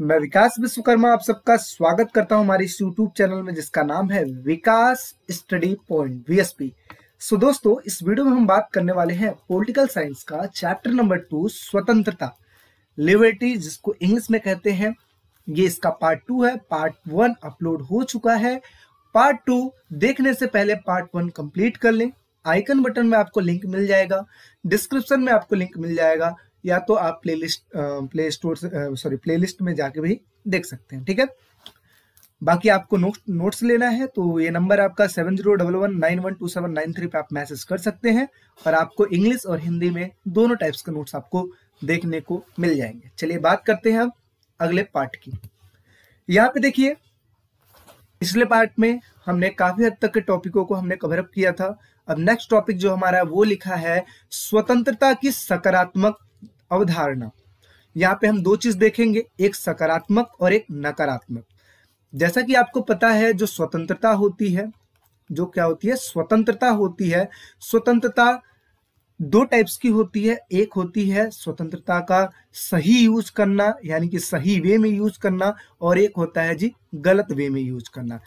मैं विकास विश्वकर्मा आप सबका स्वागत करता हूं हमारे इस यूट्यूब चैनल में जिसका नाम है Vikas study point VSP so दोस्तों इस वीडियो में हम बात करने वाले हैं पॉलिटिकल साइंस का चैप्टर नंबर टू स्वतंत्रता लिबर्टी जिसको इंग्लिश में कहते हैं ये इसका पार्ट टू है पार्ट वन अपलोड हो चुका है पार्ट टू देखने से पहले पार्ट वन कंप्लीट कर लें आइकन बटन में आपको लिंक मिल जाएगा डिस्क्रिप्शन में आपको लिंक मिल जाएगा या तो आप playlist play store sorry playlist में जाके भी देख सकते हैं ठीक है बाकी आपको नोट नोट्स लेना है तो ये नंबर आपका seven zero double one nine one two seven nine three पे आप मैसेज कर सकते हैं और आपको इंग्लिश और हिंदी में दोनों टाइप्स के नोट्स आपको देखने को मिल जाएंगे चलिए बात करते हैं अब अगले पार्ट की यहाँ पे देखिए पिछले पार्ट में हमने काफी हद तक के टॉपिकों को हमने कवरअप किया था अब नेक्स्ट टॉपिक जो हमारा है वो लिखा है स्वतंत्रता की सकारात्मक अवधारणा यहाँ पे हम दो चीज देखेंगे एक सकारात्मक और एक नकारात्मक जैसा कि आपको पता है जो स्वतंत्रता होती है जो क्या होती है स्वतंत्रता होती है स्वतंत्रता दो टाइप्स की होती है एक होती है स्वतंत्रता का सही यूज करना यानी कि सही वे में यूज करना और एक होता है जी गलत वे में यूज करना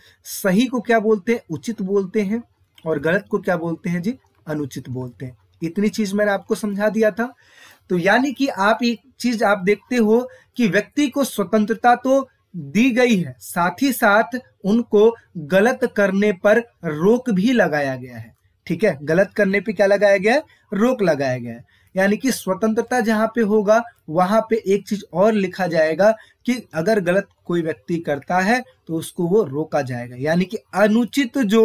सही को क्या बोलते हैं उचित बोलते हैं और गलत को क्या बोलते हैं जी अनुचित बोलते हैं इतनी चीज मैंने आपको समझा दिया था तो यानी कि आप एक चीज आप देखते हो कि व्यक्ति को स्वतंत्रता तो दी गई है साथ ही साथ उनको गलत करने पर रोक भी लगाया गया है ठीक है गलत करने पे क्या लगाया गया है रोक लगाया गया है यानी कि स्वतंत्रता जहां पे होगा वहां पे एक चीज और लिखा जाएगा कि अगर गलत कोई व्यक्ति करता है तो उसको वो रोका जाएगा यानी कि अनुचित जो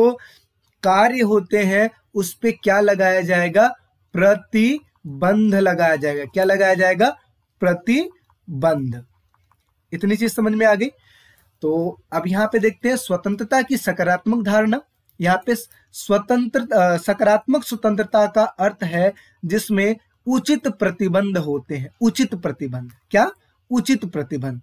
कार्य होते हैं उस पर क्या लगाया जाएगा प्रति बंध लगाया जाएगा क्या लगाया जाएगा प्रतिबंध इतनी चीज समझ में आ गई तो अब यहां पे देखते हैं स्वतंत्रता की सकारात्मक धारणा यहाँ पे स्वतंत्र सकारात्मक स्वतंत्रता का अर्थ है जिसमें उचित प्रतिबंध होते हैं उचित प्रतिबंध क्या उचित प्रतिबंध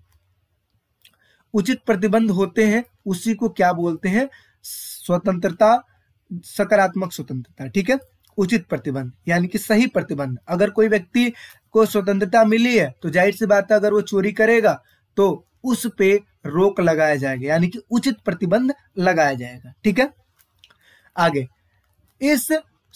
उचित प्रतिबंध होते हैं उसी को क्या बोलते हैं स्वतंत्रता सकारात्मक स्वतंत्रता ठीक है उचित प्रतिबंध यानी कि सही प्रतिबंध अगर कोई व्यक्ति को स्वतंत्रता मिली है तो जाहिर सी बात है अगर वो चोरी करेगा तो उस पे रोक लगाया जाएगा यानी कि उचित प्रतिबंध लगाया जाएगा ठीक है आगे इस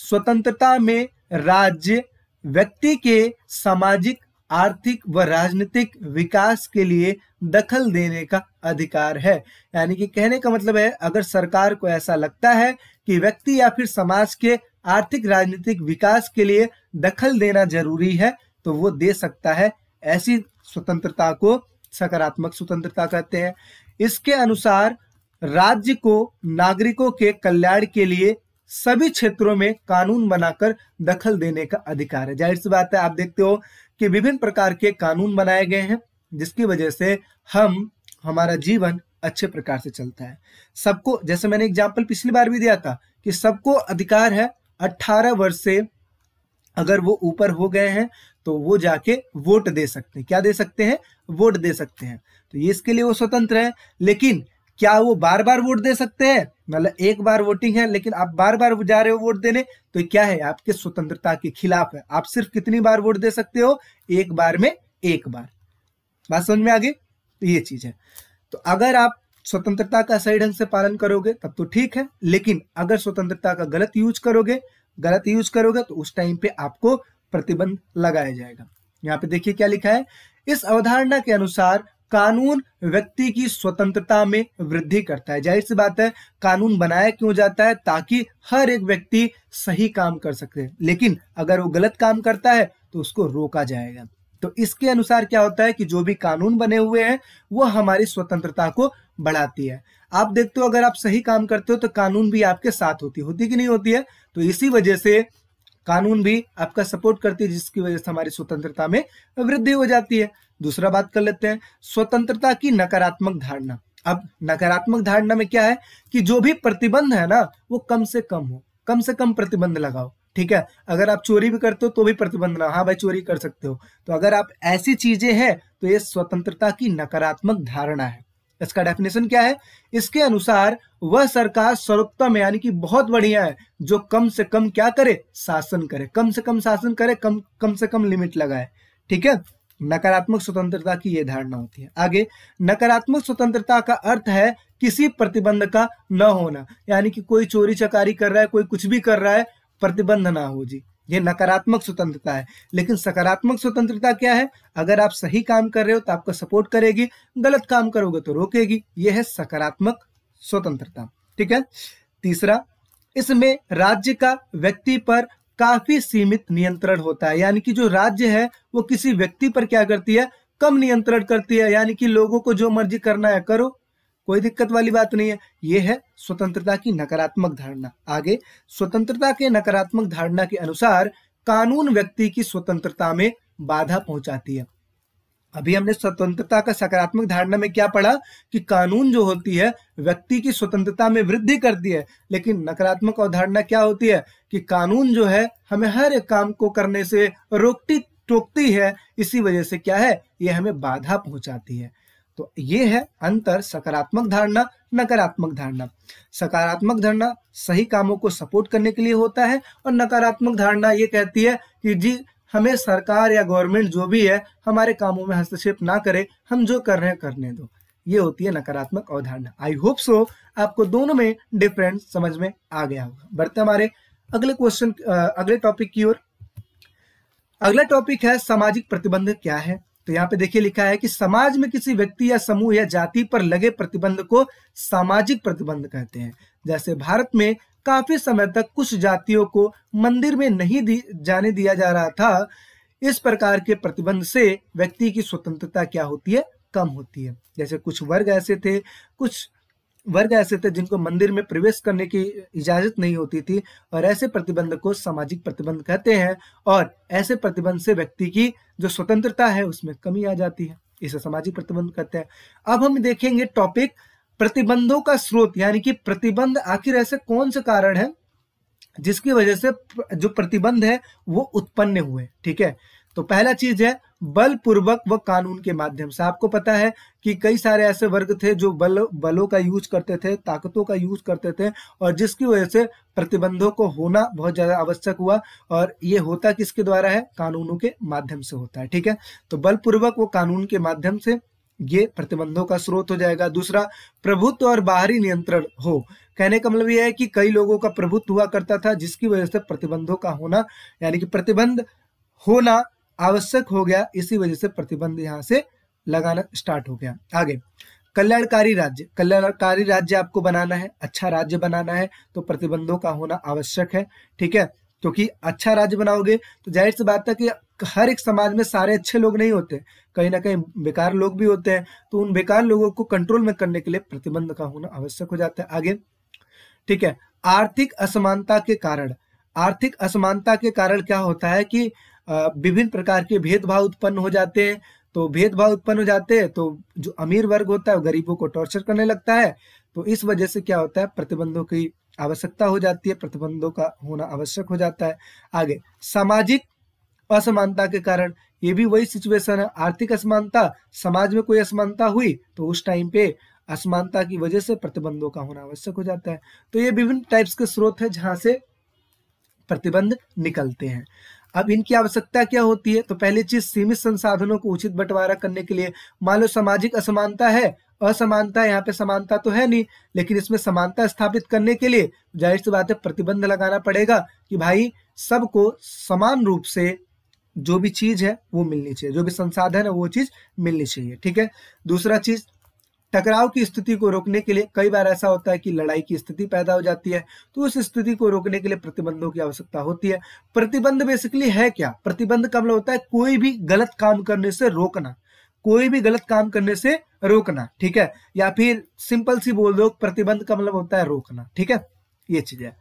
स्वतंत्रता में राज्य व्यक्ति के सामाजिक आर्थिक व राजनीतिक विकास के लिए दखल देने का अधिकार है यानी कि कहने का मतलब है अगर सरकार को ऐसा लगता है कि व्यक्ति या फिर समाज के आर्थिक राजनीतिक विकास के लिए दखल देना जरूरी है तो वो दे सकता है ऐसी स्वतंत्रता को सकारात्मक स्वतंत्रता कहते हैं इसके अनुसार राज्य को नागरिकों के कल्याण के लिए सभी क्षेत्रों में कानून बनाकर दखल देने का अधिकार है जाहिर सी बात है आप देखते हो कि विभिन्न प्रकार के कानून बनाए गए हैं जिसकी वजह से हम हमारा जीवन अच्छे प्रकार से चलता है सबको जैसे मैंने एग्जाम्पल पिछली बार भी दिया था कि सबको अधिकार है अट्ठारह वर्ष से अगर वो ऊपर हो गए हैं तो वो जाके वोट दे सकते हैं क्या दे सकते हैं वोट दे सकते हैं तो ये इसके लिए वो स्वतंत्र है लेकिन क्या वो बार बार वोट दे सकते हैं मतलब एक बार वोटिंग है लेकिन आप बार बार जा रहे हो वोट देने तो क्या है आपके स्वतंत्रता के खिलाफ है आप सिर्फ कितनी बार वोट दे सकते हो एक बार में एक बार बात समझ में आगे तो ये चीज है तो अगर आप स्वतंत्रता का सही ढंग से पालन करोगे तब तो ठीक है लेकिन अगर स्वतंत्रता का गलत यूज करोगे गलत यूज करोगे तो उस टाइम पे आपको प्रतिबंध लगाया जाएगा यहाँ पे देखिए क्या लिखा है इस अवधारणा के अनुसार कानून व्यक्ति की स्वतंत्रता में वृद्धि करता है जाहिर सी बात है कानून बनाया क्यों जाता है ताकि हर एक व्यक्ति सही काम कर सके लेकिन अगर वो गलत काम करता है तो उसको रोका जाएगा तो इसके अनुसार क्या होता है कि जो भी कानून बने हुए हैं वह हमारी स्वतंत्रता को बढ़ाती है आप देखते हो अगर आप सही काम करते हो तो कानून भी आपके साथ होती होती कि नहीं होती है तो इसी वजह से कानून भी आपका सपोर्ट करती है जिसकी वजह से हमारी स्वतंत्रता में वृद्धि हो जाती है दूसरा बात कर लेते हैं स्वतंत्रता की नकारात्मक धारणा अब नकारात्मक धारणा में क्या है कि जो भी प्रतिबंध है ना वो कम से कम हो कम से कम प्रतिबंध लगाओ ठीक है अगर आप चोरी भी करते हो तो भी प्रतिबंध ना हाँ भाई चोरी कर सकते हो तो अगर आप ऐसी चीजें हैं तो ये स्वतंत्रता की नकारात्मक धारणा है इसका डेफिनेशन क्या है इसके अनुसार वह सरकार सर्वोत्तम यानी कि बहुत बढ़िया है जो कम से कम क्या करे शासन करे कम से कम शासन करे कम कम से कम लिमिट लगाए ठीक है नकारात्मक स्वतंत्रता की यह धारणा होती है आगे नकारात्मक स्वतंत्रता का अर्थ है किसी प्रतिबंध का न होना यानी कि कोई चोरी चकारी कर रहा है कोई कुछ भी कर रहा है प्रतिबंध ना हो जी यह नकारात्मक स्वतंत्रता है लेकिन सकारात्मक स्वतंत्रता क्या है अगर आप सही काम कर रहे हो तो आपका सपोर्ट करेगी गलत काम करोगे तो रोकेगी यह है सकारात्मक स्वतंत्रता ठीक है तीसरा इसमें राज्य का व्यक्ति पर काफी सीमित नियंत्रण होता है यानी कि जो राज्य है वो किसी व्यक्ति पर क्या करती है कम नियंत्रण करती है यानी कि लोगों को जो मर्जी करना है करो कोई दिक्कत वाली बात नहीं है ये है स्वतंत्रता की नकारात्मक धारणा आगे स्वतंत्रता के नकारात्मक धारणा के अनुसार कानून व्यक्ति की स्वतंत्रता में बाधा पहुंचाती है अभी हमने स्वतंत्रता का सकारात्मक धारणा में क्या पढ़ा कि कानून जो होती है व्यक्ति की स्वतंत्रता में वृद्धि करती है लेकिन नकारात्मक अवधारणा क्या होती है कि कानून जो है हमें हर एक काम को करने से रोकती टोकती है इसी वजह से क्या है ये हमें बाधा पहुंचाती है तो ये है अंतर सकारात्मक धारणा नकारात्मक धारणा सकारात्मक धारणा सही कामों को सपोर्ट करने के लिए होता है और नकारात्मक धारणा ये कहती है कि जी हमें सरकार या गवर्नमेंट जो भी है हमारे कामों में हस्तक्षेप ना करे हम जो कर रहे हैं करने दो ये होती है नकारात्मक अवधारणा आई होप सो आपको दोनों में डिफरेंस समझ में आ गया होगा बढ़ते हमारे अगले क्वेश्चन अगले टॉपिक की ओर अगला टॉपिक है सामाजिक प्रतिबंध क्या है तो यहाँ पे देखिए लिखा है कि समाज में किसी व्यक्ति या समूह या जाति पर लगे प्रतिबंध को सामाजिक प्रतिबंध कहते हैं जैसे भारत में काफी समय तक कुछ जातियों को मंदिर में नहीं दी, जाने दिया जा रहा था इस प्रकार के प्रतिबंध से व्यक्ति की स्वतंत्रता क्या होती है कम होती है जैसे कुछ वर्ग ऐसे थे कुछ वर्ग ऐसे थे जिनको मंदिर में प्रवेश करने की इजाजत नहीं होती थी और ऐसे प्रतिबंध को सामाजिक प्रतिबंध कहते हैं और ऐसे प्रतिबंध से व्यक्ति की जो स्वतंत्रता है उसमें कमी आ जाती है इसे सामाजिक प्रतिबंध कहते हैं अब हम देखेंगे टॉपिक प्रतिबंधों का स्रोत यानी कि प्रतिबंध आखिर ऐसे कौन से कारण है जिसकी वजह से जो प्रतिबंध है वो उत्पन्न हुए ठीक है तो पहला चीज है बलपूर्वक व कानून के माध्यम से आपको पता है कि कई सारे ऐसे वर्ग थे जो बल बलों का यूज करते थे ताकतों का यूज करते थे और जिसकी वजह से प्रतिबंधों को होना बहुत ज्यादा आवश्यक हुआ और ये होता किसके द्वारा है कानूनों के माध्यम से होता है ठीक है तो बलपूर्वक वो कानून के माध्यम से ये प्रतिबंधों का स्रोत हो जाएगा दूसरा प्रभुत्व और बाहरी नियंत्रण हो कहने का मतलब यह है कि कई लोगों का प्रभुत्व हुआ करता था जिसकी वजह से प्रतिबंधों का होना यानी कि प्रतिबंध होना आवश्यक हो गया इसी वजह से प्रतिबंध यहाँ से लगाना स्टार्ट हो गया आगे कल्याणकारी राज्य कल्याणकारी राज्य आपको बनाना है अच्छा राज्य बनाना है तो प्रतिबंधों का होना आवश्यक है ठीक है क्योंकि अच्छा राज्य बनाओगे तो जाहिर सी बात है कि हर एक समाज में सारे अच्छे लोग नहीं होते कहीं ना कहीं बेकार लोग भी होते हैं तो उन बेकार लोगों को कंट्रोल में करने के लिए प्रतिबंध का होना आवश्यक हो जाता है आगे ठीक है आर्थिक असमानता के कारण आर्थिक असमानता के कारण क्या होता है कि विभिन्न प्रकार के भेदभाव उत्पन्न हो जाते हैं तो भेदभाव उत्पन्न हो जाते हैं तो जो अमीर वर्ग होता है गरीबों को टॉर्चर करने लगता है तो इस वजह से क्या होता है प्रतिबंधों की आवश्यकता हो जाती है प्रतिबंधों का होना आवश्यक हो जाता है आगे सामाजिक असमानता के कारण ये भी वही सिचुएशन है आर्थिक असमानता समाज में कोई असमानता हुई तो उस टाइम पे असमानता की वजह से प्रतिबंधों का होना आवश्यक हो जाता है तो ये विभिन्न टाइप्स के स्रोत है जहां से प्रतिबंध निकलते हैं अब इनकी आवश्यकता क्या होती है तो पहली चीज सीमित संसाधनों को उचित बंटवारा करने के लिए मान लो सामाजिक असमानता है असमानता यहाँ पे समानता तो है नहीं लेकिन इसमें समानता स्थापित करने के लिए जाहिर सी बात है प्रतिबंध लगाना पड़ेगा कि भाई सबको समान रूप से जो भी चीज है वो मिलनी चाहिए जो भी संसाधन है वो चीज मिलनी चाहिए ठीक है दूसरा चीज टकराव की स्थिति को रोकने के लिए कई बार ऐसा होता है कि लड़ाई की स्थिति पैदा हो जाती है तो उस स्थिति को रोकने के लिए प्रतिबंधों की आवश्यकता होती है प्रतिबंध बेसिकली है क्या प्रतिबंध का मतलब होता है कोई भी गलत काम करने से रोकना कोई भी गलत काम करने से रोकना ठीक है या फिर सिंपल सी बोल दो प्रतिबंध का मतलब होता है रोकना ठीक है ये चीज है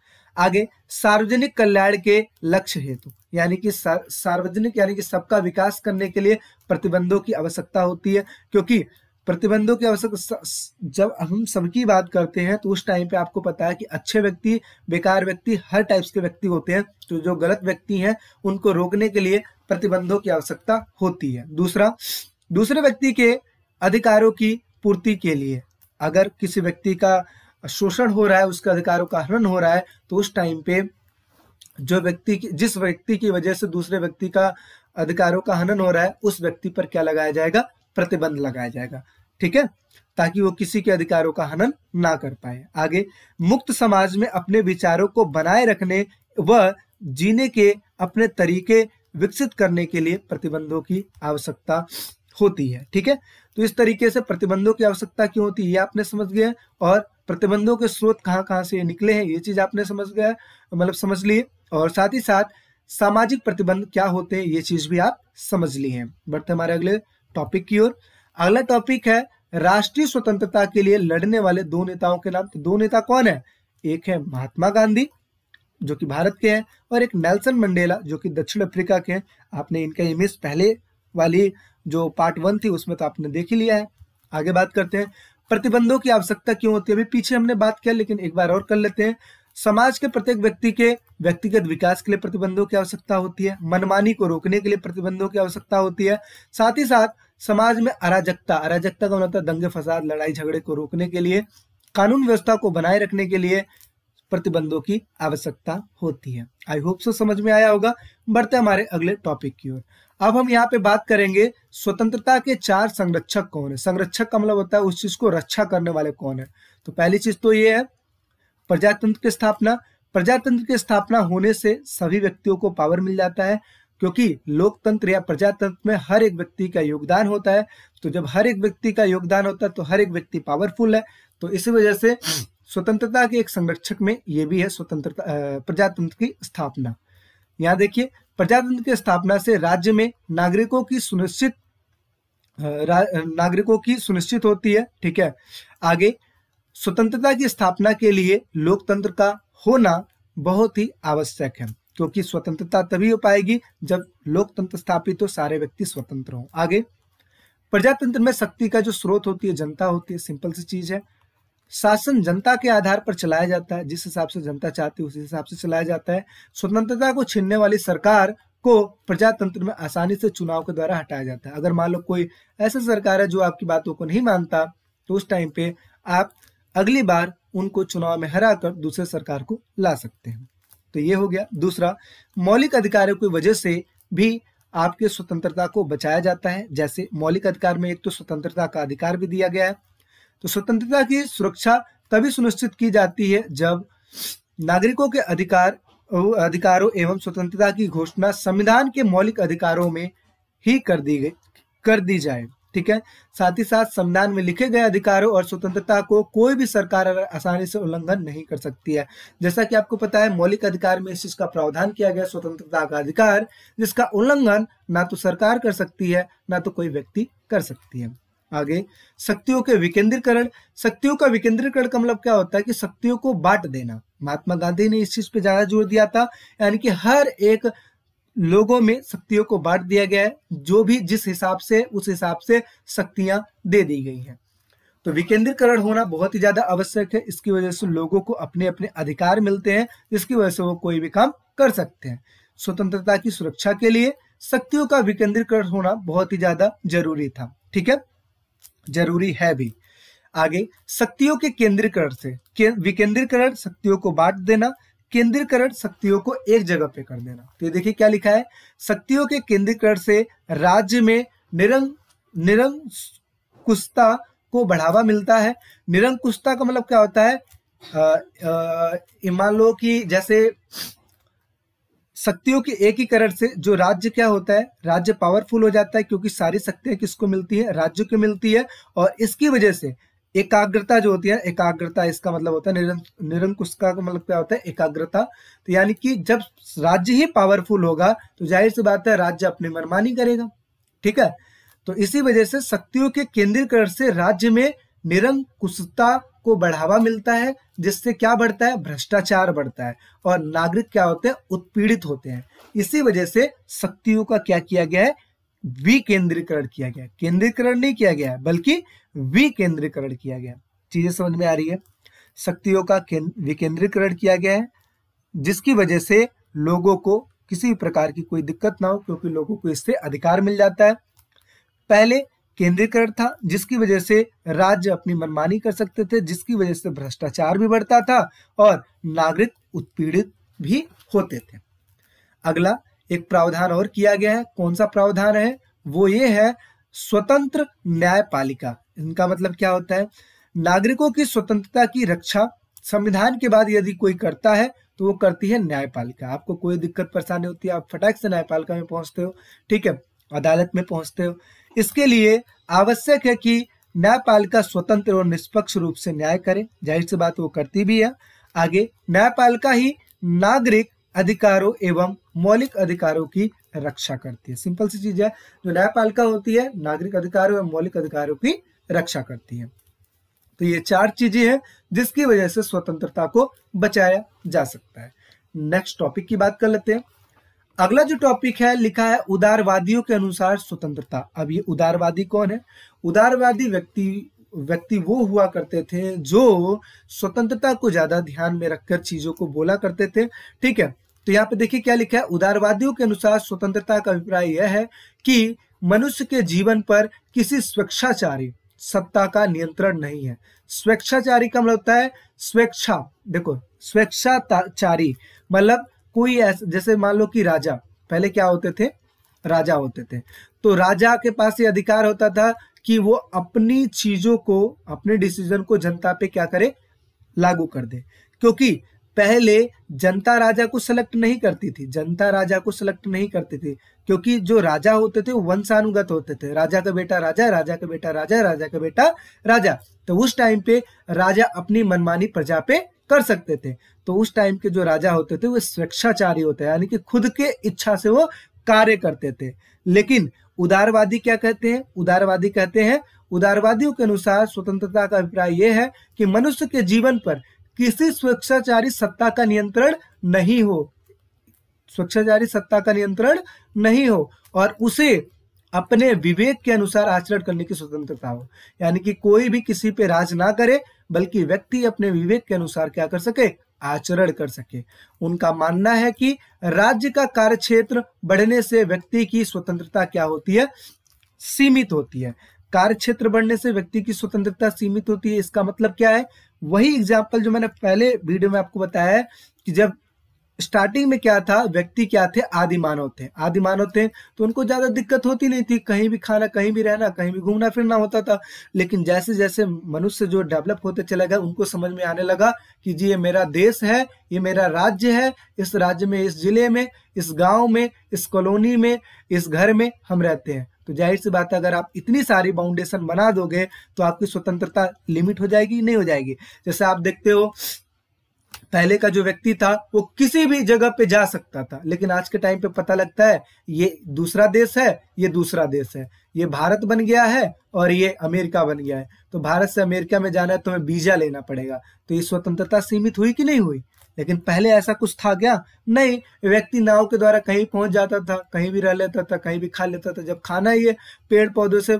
आगे सार्वजनिक कल्याण के लक्ष्य हेतु यानी कि सार्वजनिक यानी कि सबका विकास करने के लिए प्रतिबंधों की आवश्यकता होती है क्योंकि प्रतिबंधों की आवश्यक जब हम सबकी बात करते हैं तो उस टाइम पे आपको पता है कि अच्छे व्यक्ति बेकार व्यक्ति हर टाइप्स के व्यक्ति होते हैं तो जो गलत व्यक्ति हैं उनको रोकने के लिए प्रतिबंधों की आवश्यकता होती है दूसरा दूसरे व्यक्ति के अधिकारों की पूर्ति के लिए अगर किसी व्यक्ति का शोषण हो रहा है उसके अधिकारों का हरण हो रहा है तो उस टाइम पे जो व्यक्ति की जिस व्यक्ति की वजह से दूसरे व्यक्ति का अधिकारों का हनन हो रहा है उस व्यक्ति पर क्या लगाया जाएगा प्रतिबंध लगाया जाएगा ठीक है ताकि वो किसी के अधिकारों का हनन ना कर पाए आगे मुक्त समाज में अपने विचारों को बनाए रखने व जीने के अपने तरीके विकसित करने के लिए प्रतिबंधों की आवश्यकता होती है ठीक है तो इस तरीके से प्रतिबंधों की आवश्यकता क्यों होती है ये आपने समझ गए और प्रतिबंधों के स्रोत कहाँ कहाँ से निकले हैं ये चीज आपने समझ गया मतलब समझ ली और साथ ही साथ सामाजिक प्रतिबंध क्या होते हैं ये चीज भी आप समझ ली है बढ़ते हमारे अगले टॉपिक की ओर अगला टॉपिक है राष्ट्रीय स्वतंत्रता के लिए लड़ने वाले दो नेताओं के नाम तो दो नेता कौन है एक है महात्मा गांधी जो कि भारत के हैं और एक नेल्सन मंडेला जो कि दक्षिण अफ्रीका के हैं आपने इनका इमेज पहले वाली जो पार्ट वन थी उसमें तो आपने देख ही लिया है आगे बात करते हैं प्रतिबंधों की आवश्यकता क्यों होती है अभी पीछे हमने बात किया लेकिन एक बार और कर लेते हैं समाज के प्रत्येक व्यक्ति के व्यक्तिगत विकास के लिए प्रतिबंधों की आवश्यकता होती है मनमानी को रोकने के लिए प्रतिबंधों की आवश्यकता होती है साथ ही साथ समाज में अराजकता अराजकता का मतलब दंगे फसाद लड़ाई झगड़े को रोकने के लिए कानून व्यवस्था को बनाए रखने के लिए प्रतिबंधों की आवश्यकता होती है आई होप सो समझ में आया होगा बढ़ते हमारे अगले टॉपिक की ओर अब हम यहाँ पे बात करेंगे स्वतंत्रता के चार संरक्षक कौन है संरक्षक का मतलब होता है उस चीज को रक्षा करने वाले कौन है तो पहली चीज तो ये है प्रजातंत्र की स्थापना प्रजातंत्र की स्थापना होने से सभी व्यक्तियों को पावर मिल जाता है क्योंकि लोकतंत्र या प्रजातंत्र में हर एक व्यक्ति का योगदान होता है तो जब हर एक व्यक्ति का योगदान होता है तो हर एक व्यक्ति पावरफुल है तो इसी वजह से स्वतंत्रता के एक संरक्षक में यह भी है स्वतंत्रता प्रजातंत्र की स्थापना यहाँ देखिए प्रजातंत्र की स्थापना से राज्य में नागरिकों की सुनिश्चित नागरिकों की सुनिश्चित होती है ठीक है आगे स्वतंत्रता की स्थापना के लिए लोकतंत्र का होना बहुत ही आवश्यक है क्योंकि स्वतंत्रता तभी हो पाएगी जब लोकतंत्र स्थापित हो सारे व्यक्ति स्वतंत्र हो आगे प्रजातंत्र में शक्ति का जो स्रोत होती है जनता होती है सिंपल सी चीज है शासन जनता के आधार पर चलाया जाता है जिस हिसाब से जनता चाहती है उसी हिसाब से चलाया जाता है स्वतंत्रता को छीनने वाली सरकार को प्रजातंत्र में आसानी से चुनाव के द्वारा हटाया जाता है अगर मान लो कोई ऐसा सरकार है जो आपकी बातों को नहीं मानता तो उस टाइम पे आप अगली बार उनको चुनाव में हरा कर दूसरे सरकार को ला सकते हैं तो ये हो गया दूसरा मौलिक अधिकारों की वजह से भी आपके स्वतंत्रता को बचाया जाता है जैसे मौलिक अधिकार में एक तो स्वतंत्रता का अधिकार भी दिया गया है तो स्वतंत्रता की सुरक्षा तभी सुनिश्चित की जाती है जब नागरिकों के अधिकार अधिकारों एवं स्वतंत्रता की घोषणा संविधान के मौलिक अधिकारों में ही कर दी गई कर दी जाए ठीक है साथ ही साथ संविधान में लिखे गए अधिकारों और स्वतंत्रता को कोई भी सरकार आसानी से उल्लंघन नहीं कर सकती है जैसा कि आपको पता है मौलिक अधिकार में इस चीज का प्रावधान किया गया स्वतंत्रता का अधिकार जिसका उल्लंघन ना तो सरकार कर सकती है ना तो कोई व्यक्ति कर सकती है आगे शक्तियों के विकेंद्रीकरण शक्तियों का विकेंद्रीकरण का मतलब क्या होता है कि शक्तियों को बांट देना महात्मा गांधी ने इस चीज पे ज्यादा जोर दिया था यानी कि हर एक लोगों में शक्तियों को बांट दिया गया है जो भी जिस हिसाब से उस हिसाब से शक्तियां दे दी गई हैं तो विकेंद्रीकरण होना बहुत ही ज्यादा आवश्यक है इसकी वजह से लोगों को अपने अपने अधिकार मिलते हैं जिसकी वजह से वो कोई भी काम कर सकते हैं स्वतंत्रता की सुरक्षा के लिए शक्तियों का विकेंद्रीकरण होना बहुत ही ज्यादा जरूरी था ठीक है जरूरी है भी आगे शक्तियों के केंद्रीकरण से के, विकेंद्रीकरण शक्तियों को बांट देना केंद्रीकरण शक्तियों को एक जगह पे कर देना तो ये देखिए क्या लिखा है शक्तियों के केंद्रीकरण से राज्य में निरंग निरंकुशता को बढ़ावा मिलता है निरंकुशता का मतलब क्या होता है मान लो कि जैसे शक्तियों के एकीकरण से जो राज्य क्या होता है राज्य पावरफुल हो जाता है क्योंकि सारी शक्तियां किसको मिलती है राज्य को मिलती है और इसकी वजह से एकाग्रता जो होती है एकाग्रता इसका मतलब होता है निरंकुश का मतलब क्या होता है एकाग्रता तो यानी कि जब राज्य ही पावरफुल होगा तो जाहिर सी बात है राज्य अपनी मनमानी करेगा ठीक है तो इसी वजह से शक्तियों के केंद्रीकरण से राज्य में निरंकुशता को बढ़ावा मिलता है जिससे क्या बढ़ता है भ्रष्टाचार बढ़ता है और नागरिक क्या होते हैं उत्पीड़ित होते हैं इसी वजह से शक्तियों का क्या किया गया है विकेंद्रीकरण किया गया केंद्रीकरण नहीं किया गया बल्कि विकेंद्रीकरण किया गया चीजें समझ में आ रही है शक्तियों का विकेंद्रीकरण किया गया है जिसकी वजह से लोगों को किसी भी प्रकार की कोई दिक्कत ना हो क्योंकि लोगों को इससे अधिकार मिल जाता है पहले केंद्रीकरण था जिसकी वजह से राज्य अपनी मनमानी कर सकते थे जिसकी वजह से भ्रष्टाचार भी बढ़ता था और नागरिक उत्पीड़ित भी होते थे अगला एक प्रावधान और किया गया है कौन सा प्रावधान है वो ये है स्वतंत्र न्यायपालिका इनका मतलब क्या होता है नागरिकों की स्वतंत्रता की रक्षा संविधान के बाद यदि कोई करता है तो वो करती है न्यायपालिका आपको कोई दिक्कत परेशानी होती है आप फटाक से न्यायपालिका में पहुंचते हो ठीक है अदालत में पहुंचते हो इसके लिए आवश्यक है कि न्यायपालिका स्वतंत्र और निष्पक्ष रूप से न्याय करे जाहिर सी बात वो करती भी है आगे न्यायपालिका ही नागरिक अधिकारों एवं मौलिक अधिकारों की रक्षा करती है सिंपल सी चीज है जो न्यायपालिका होती है नागरिक अधिकारों एवं मौलिक अधिकारों की रक्षा करती है तो ये चार चीजें हैं जिसकी वजह से स्वतंत्रता को बचाया जा सकता है नेक्स्ट टॉपिक की बात कर लेते हैं अगला जो टॉपिक है लिखा है उदारवादियों के अनुसार स्वतंत्रता अब ये उदारवादी कौन है उदारवादी व्यक्ति व्यक्ति वो हुआ करते थे जो स्वतंत्रता को ज्यादा ध्यान में रखकर चीजों को बोला करते थे ठीक है तो यहाँ पे देखिए क्या लिखा है उदारवादियों के अनुसार स्वतंत्रता का अभिप्राय यह है कि मनुष्य के जीवन पर किसी स्वेच्छाचारी सत्ता का नियंत्रण नहीं है स्वेच्छाचारी का मतलब होता है स्वेच्छा देखो स्वेच्छाचारी मतलब कोई ऐसा जैसे मान लो कि राजा पहले क्या होते थे राजा होते थे तो राजा के पास ये अधिकार होता था कि वो अपनी चीजों को अपने डिसीजन को जनता पे क्या करे लागू कर दे क्योंकि पहले जनता राजा को सिलेक्ट नहीं करती थी जनता राजा को सिलेक्ट नहीं करती थी क्योंकि जो राजा होते थे वो वंशानुगत होते थे राजा का बेटा राजा राजा का बेटा राजा राजा का बेटा राजा तो उस टाइम पे राजा अपनी मनमानी प्रजा पे कर सकते थे तो उस टाइम के जो राजा होते थे वो स्वेच्छाचारी होते यानी कि खुद के इच्छा से वो कार्य करते थे लेकिन उदारवादी क्या कहते हैं उदारवादी कहते हैं उदारवादियों के अनुसार स्वतंत्रता का अभिप्राय यह है कि मनुष्य के जीवन पर किसी स्वेच्छाचारी सत्ता का नियंत्रण नहीं हो स्वेच्छाचारी सत्ता का नियंत्रण नहीं हो और उसे अपने विवेक के अनुसार आचरण करने की स्वतंत्रता हो यानी कि कोई भी किसी पे राज ना करे बल्कि व्यक्ति अपने विवेक के अनुसार क्या कर सके आचरण कर सके उनका मानना है कि राज्य का कार्य क्षेत्र बढ़ने से व्यक्ति की स्वतंत्रता क्या होती है सीमित होती है कार्य क्षेत्र बढ़ने से व्यक्ति की स्वतंत्रता सीमित होती है इसका मतलब क्या है वही एग्जाम्पल जो मैंने पहले वीडियो में आपको बताया है कि जब स्टार्टिंग में क्या था व्यक्ति क्या थे आदि मानव थे आदि मानव थे तो उनको ज्यादा दिक्कत होती नहीं थी कहीं भी खाना कहीं भी रहना कहीं भी घूमना फिरना होता था लेकिन जैसे जैसे मनुष्य जो डेवलप होते चला गया उनको समझ में आने लगा कि जी ये मेरा देश है ये मेरा राज्य है इस राज्य में इस जिले में इस गाँव में इस कॉलोनी में इस घर में हम रहते हैं तो जाहिर सी बात है अगर आप इतनी सारी बाउंडेशन बना दोगे तो आपकी स्वतंत्रता लिमिट हो जाएगी नहीं हो जाएगी जैसे आप देखते हो पहले का जो व्यक्ति था वो किसी भी जगह पे जा सकता था लेकिन आज के टाइम पे पता लगता है ये दूसरा देश है ये दूसरा देश है ये भारत बन गया है और ये अमेरिका बन गया है तो भारत से अमेरिका में जाना है तुम्हें तो वीजा लेना पड़ेगा तो ये स्वतंत्रता सीमित हुई कि नहीं हुई लेकिन पहले ऐसा कुछ था क्या नहीं व्यक्ति नाव के द्वारा कहीं पहुंच जाता था कहीं भी रह लेता था कहीं भी खा लेता था जब खाना ये पेड़ पौधों से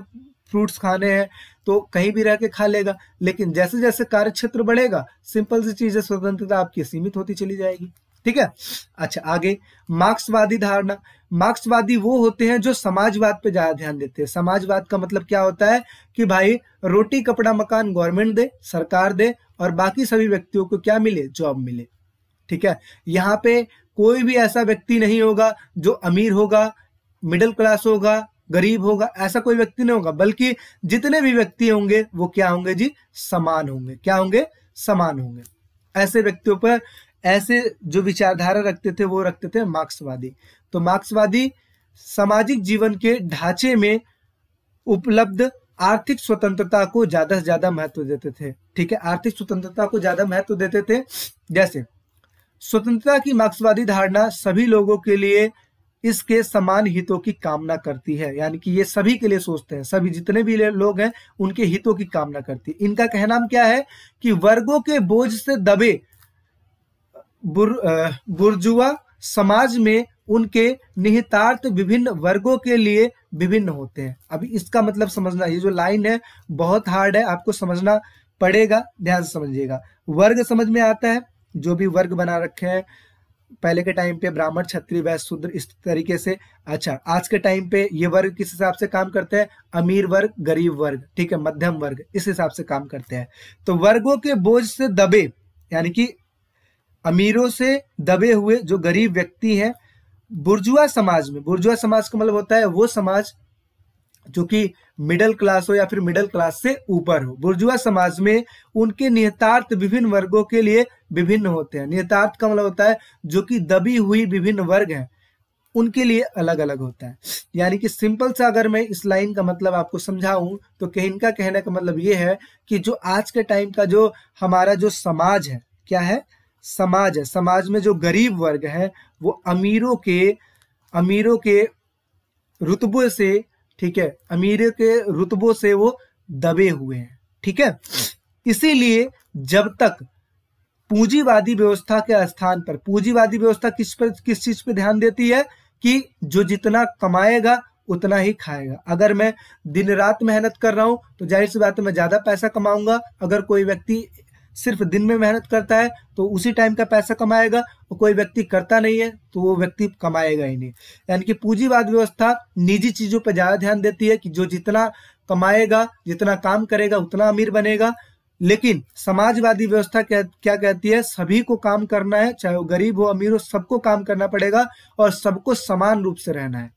फ्रूट्स खाने हैं तो कहीं भी रह के खा लेगा लेकिन जैसे जैसे कार्य क्षेत्र बढ़ेगा सिंपल सी चीजें स्वतंत्रता आपकी सीमित होती चली जाएगी ठीक है अच्छा आगे मार्क्सवादी धारणा मार्क्सवादी वो होते हैं जो समाजवाद पे ज्यादा ध्यान देते हैं समाजवाद का मतलब क्या होता है कि भाई रोटी कपड़ा मकान गवर्नमेंट दे सरकार दे और बाकी सभी व्यक्तियों को क्या मिले जॉब मिले ठीक है यहाँ पे कोई भी ऐसा व्यक्ति नहीं होगा जो अमीर होगा मिडिल क्लास होगा गरीब होगा ऐसा कोई व्यक्ति नहीं होगा बल्कि जितने भी व्यक्ति होंगे वो क्या होंगे जी समान होंगे क्या होंगे समान होंगे ऐसे व्यक्तियों पर ऐसे जो विचारधारा रखते थे वो रखते थे मार्क्सवादी तो मार्क्सवादी सामाजिक जीवन के ढांचे में उपलब्ध आर्थिक स्वतंत्रता को ज्यादा से ज्यादा महत्व देते थे ठीक है आर्थिक स्वतंत्रता को ज्यादा महत्व देते थे जैसे स्वतंत्रता की मार्क्सवादी धारणा सभी लोगों के लिए इसके समान हितों की कामना करती है यानी कि ये सभी के लिए सोचते हैं सभी जितने भी लोग हैं उनके हितों की कामना करती है इनका कहना क्या है कि वर्गों के बोझ से दबे बुर, बुर्जुआ समाज में उनके निहितार्थ विभिन्न वर्गों के लिए विभिन्न होते हैं अभी इसका मतलब समझना ये जो लाइन है बहुत हार्ड है आपको समझना पड़ेगा ध्यान से समझिएगा वर्ग समझ में आता है जो भी वर्ग बना रखे हैं पहले के टाइम पे ब्राह्मण क्षत्रिय वैश्य शूद्र इस तरीके से अच्छा आज के टाइम पे ये वर्ग किस हिसाब से काम करते हैं अमीर वर्ग गरीब वर्ग ठीक है मध्यम वर्ग इस हिसाब से काम करते हैं तो वर्गों के बोझ से दबे यानी कि अमीरों से दबे हुए जो गरीब व्यक्ति हैं बुर्जुआ समाज में बुर्जुआ समाज का मतलब होता है वो समाज जो कि मिडिल क्लास हो या फिर मिडिल क्लास से ऊपर हो बुर्जुआ समाज में उनके निहतार्थ विभिन्न वर्गों के लिए विभिन्न होते हैं निहतार्थ का मतलब होता है जो कि दबी हुई विभिन्न वर्ग हैं उनके लिए अलग अलग होता है यानी कि सिंपल सा अगर मैं इस लाइन का मतलब आपको समझाऊं तो इनका कहने का मतलब ये है कि जो आज के टाइम का जो हमारा जो समाज है क्या है समाज है समाज में जो गरीब वर्ग है वो अमीरों के अमीरों के रुतबे से ठीक है अमीर के रुतबों से वो दबे हुए हैं ठीक है इसीलिए जब तक पूंजीवादी व्यवस्था के स्थान पर पूंजीवादी व्यवस्था किस पर किस चीज पर ध्यान देती है कि जो जितना कमाएगा उतना ही खाएगा अगर मैं दिन रात मेहनत कर रहा हूं तो जाहिर सी बात है मैं ज्यादा पैसा कमाऊंगा अगर कोई व्यक्ति सिर्फ दिन में मेहनत करता है तो उसी टाइम का पैसा कमाएगा और कोई व्यक्ति करता नहीं है तो वो व्यक्ति कमाएगा ही नहीं यानी कि पूंजीवाद व्यवस्था निजी चीजों पर ज्यादा ध्यान देती है कि जो जितना कमाएगा जितना काम करेगा उतना अमीर बनेगा लेकिन समाजवादी व्यवस्था क्या क्या कहती है सभी को काम करना है चाहे वो गरीब हो अमीर हो सबको काम करना पड़ेगा और सबको समान रूप से रहना है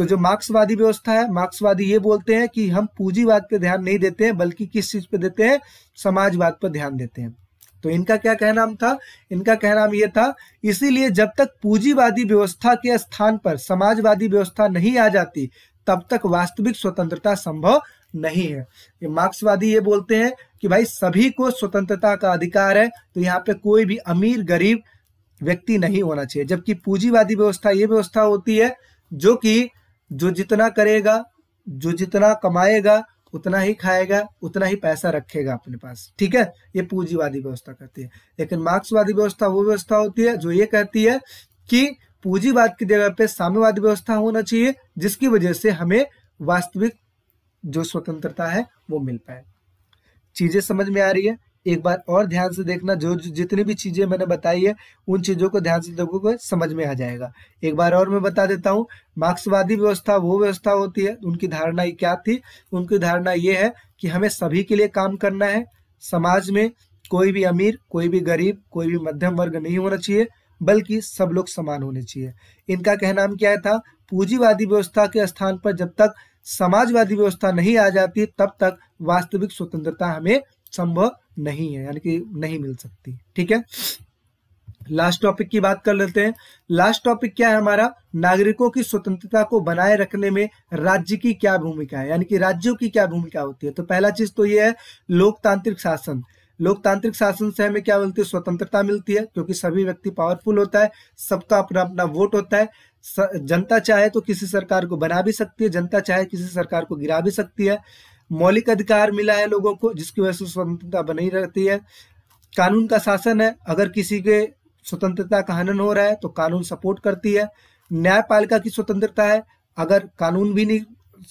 तो जो मार्क्सवादी व्यवस्था है मार्क्सवादी ये बोलते हैं कि हम पूंजीवाद पर ध्यान नहीं देते हैं बल्कि किस चीज पे देते हैं समाजवाद पर ध्यान देते हैं तो इनका क्या कहना था इनका कहना ये था इसीलिए जब तक पूंजीवादी व्यवस्था के स्थान पर समाजवादी व्यवस्था नहीं आ जाती तब तक वास्तविक स्वतंत्रता संभव नहीं है ये मार्क्सवादी ये बोलते हैं कि भाई सभी को स्वतंत्रता का अधिकार है तो यहाँ पे कोई भी अमीर गरीब व्यक्ति नहीं होना चाहिए जबकि पूंजीवादी व्यवस्था ये व्यवस्था होती है जो कि जो जितना करेगा जो जितना कमाएगा उतना ही खाएगा उतना ही पैसा रखेगा अपने पास ठीक है ये पूंजीवादी व्यवस्था कहती है लेकिन मार्क्सवादी व्यवस्था वो व्यवस्था होती है जो ये कहती है कि पूंजीवाद की जगह पे साम्यवादी व्यवस्था होना चाहिए जिसकी वजह से हमें वास्तविक जो स्वतंत्रता है वो मिल पाए चीजें समझ में आ रही है एक बार और ध्यान से देखना जो, जितनी भी चीजें मैंने बताई है उन चीजों को ध्यान से लोगों को समझ में आ जाएगा एक बार और मैं बता देता हूँ मार्क्सवादी व्यवस्था वो व्यवस्था होती है उनकी धारणा क्या थी उनकी धारणा ये है कि हमें सभी के लिए काम करना है समाज में कोई भी अमीर कोई भी गरीब कोई भी मध्यम वर्ग नहीं होना चाहिए बल्कि सब लोग समान होने चाहिए इनका कहना क्या था पूंजीवादी व्यवस्था के स्थान पर जब तक समाजवादी व्यवस्था नहीं आ जाती तब तक वास्तविक स्वतंत्रता हमें संभव नहीं है यानी कि नहीं मिल सकती ठीक है लास्ट टॉपिक की बात कर लेते हैं लास्ट टॉपिक क्या है हमारा नागरिकों की स्वतंत्रता को बनाए रखने में राज्य की क्या भूमिका है यानी कि राज्यों की क्या भूमिका होती है तो पहला चीज तो ये है लोकतांत्रिक शासन लोकतांत्रिक शासन से हमें क्या मिलती है स्वतंत्रता मिलती है क्योंकि सभी व्यक्ति पावरफुल होता है सबका अपना अपना वोट होता है जनता चाहे तो किसी सरकार को बना भी सकती है जनता चाहे किसी सरकार को गिरा भी सकती है मौलिक अधिकार मिला है लोगों को जिसकी वजह से स्वतंत्रता बनी रहती है कानून का शासन है अगर किसी के स्वतंत्रता का हनन हो रहा है तो कानून सपोर्ट करती है न्यायपालिका की स्वतंत्रता है अगर कानून भी नहीं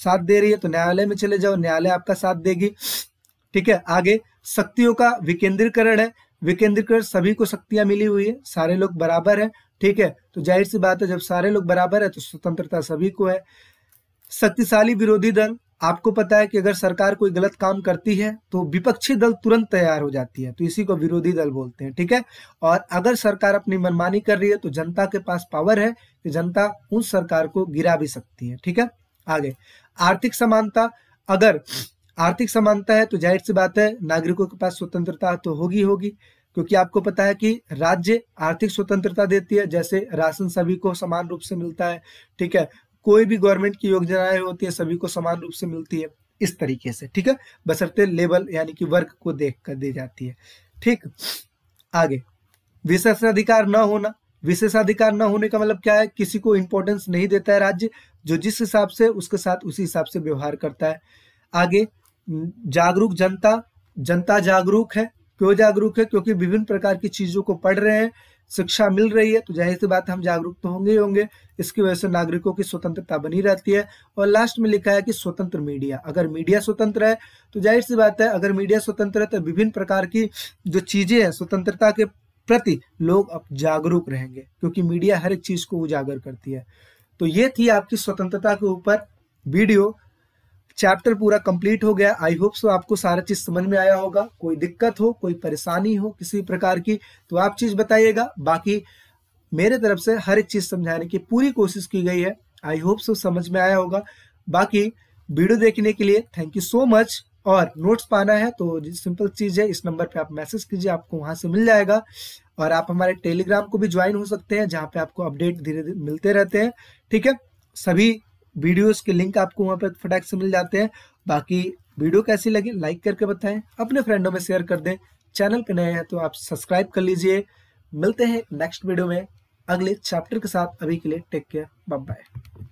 साथ दे रही है तो न्यायालय में चले जाओ न्यायालय आपका साथ देगी ठीक है आगे शक्तियों का विकेंद्रीकरण है विकेंद्रीकरण सभी को शक्तियां मिली हुई है सारे लोग बराबर है ठीक है तो जाहिर सी बात है जब सारे लोग बराबर है तो स्वतंत्रता सभी को है शक्तिशाली विरोधी दल आपको पता है कि अगर सरकार कोई गलत काम करती है तो विपक्षी दल तुरंत तैयार हो जाती है तो इसी को विरोधी दल बोलते हैं ठीक है और अगर सरकार अपनी मनमानी कर रही है तो जनता के पास पावर है कि जनता उस सरकार को गिरा भी सकती है ठीक है आगे आर्थिक समानता अगर आर्थिक समानता है तो जाहिर सी बात है नागरिकों के पास स्वतंत्रता तो होगी होगी क्योंकि आपको पता है कि राज्य आर्थिक स्वतंत्रता देती है जैसे राशन सभी को समान रूप से मिलता है ठीक है कोई भी गवर्नमेंट की योजनाएं होती है सभी को समान रूप से मिलती है इस तरीके से ठीक है बसरते लेवल यानी कि वर्क को देख कर दी जाती है ठीक आगे विशेषाधिकार न होना विशेषाधिकार न होने का मतलब क्या है किसी को इंपॉर्टेंस नहीं देता है राज्य जो जिस हिसाब से उसके साथ उसी हिसाब से व्यवहार करता है आगे जागरूक जनता जनता जागरूक है क्यों जागरूक है क्योंकि विभिन्न प्रकार की चीजों को पढ़ रहे हैं शिक्षा मिल रही है तो जाहिर सी बात हम जागरूक तो होंगे ही होंगे इसकी वजह से नागरिकों की स्वतंत्रता बनी रहती है और लास्ट में लिखा है कि स्वतंत्र मीडिया अगर मीडिया स्वतंत्र है तो जाहिर सी बात है अगर मीडिया स्वतंत्र है तो विभिन्न प्रकार की जो चीजें हैं स्वतंत्रता के प्रति लोग अब जागरूक रहेंगे क्योंकि मीडिया हर एक चीज को उजागर करती है तो ये थी आपकी स्वतंत्रता के ऊपर वीडियो चैप्टर पूरा कंप्लीट हो गया आई होप सो आपको सारा चीज समझ में आया होगा कोई दिक्कत हो कोई परेशानी हो किसी प्रकार की तो आप चीज बताइएगा बाकी मेरे तरफ से हर एक चीज समझाने की पूरी कोशिश की गई है आई होप सो समझ में आया होगा बाकी वीडियो देखने के लिए थैंक यू सो मच और नोट्स पाना है तो सिंपल चीज है इस नंबर पे आप मैसेज कीजिए आपको वहां से मिल जाएगा और आप हमारे टेलीग्राम को भी ज्वाइन हो सकते हैं जहाँ पे आपको अपडेट धीरे धीरे मिलते रहते हैं ठीक है सभी वीडियोस के लिंक आपको वहाँ पर फटाक से मिल जाते हैं बाकी वीडियो कैसी लगी लाइक करके बताएं अपने फ्रेंडों में शेयर कर दें चैनल पर नए हैं तो आप सब्सक्राइब कर लीजिए मिलते हैं नेक्स्ट वीडियो में अगले चैप्टर के साथ अभी के लिए टेक केयर बाय बाय